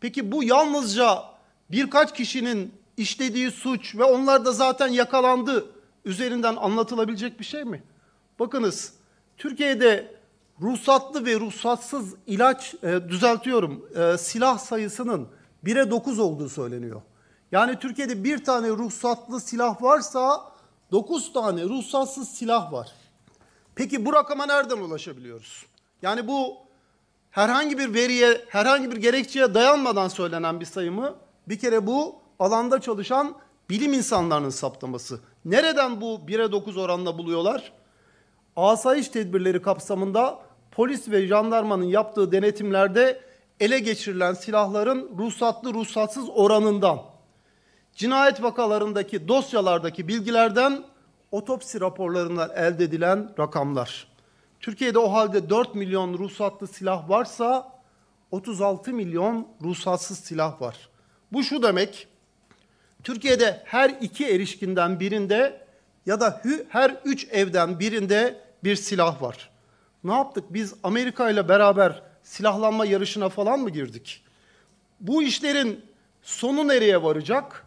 Peki bu yalnızca birkaç kişinin işlediği suç ve onlar da zaten yakalandı üzerinden anlatılabilecek bir şey mi? Bakınız Türkiye'de ruhsatlı ve ruhsatsız ilaç e, düzeltiyorum e, silah sayısının 1'e 9 olduğu söyleniyor. Yani Türkiye'de bir tane ruhsatlı silah varsa 9 tane ruhsatsız silah var. Peki bu rakama nereden ulaşabiliyoruz? Yani bu herhangi bir veriye, herhangi bir gerekçeye dayanmadan söylenen bir sayımı bir kere bu alanda çalışan bilim insanlarının saptaması. Nereden bu 1'e 9 oranla buluyorlar? Asayiş tedbirleri kapsamında polis ve jandarmanın yaptığı denetimlerde ele geçirilen silahların ruhsatlı ruhsatsız oranından, cinayet vakalarındaki dosyalardaki bilgilerden, otopsi raporlarından elde edilen rakamlar. Türkiye'de o halde 4 milyon ruhsatlı silah varsa 36 milyon ruhsatsız silah var. Bu şu demek, Türkiye'de her iki erişkinden birinde ya da her üç evden birinde bir silah var. Ne yaptık? Biz Amerika ile beraber silahlanma yarışına falan mı girdik? Bu işlerin sonu nereye varacak?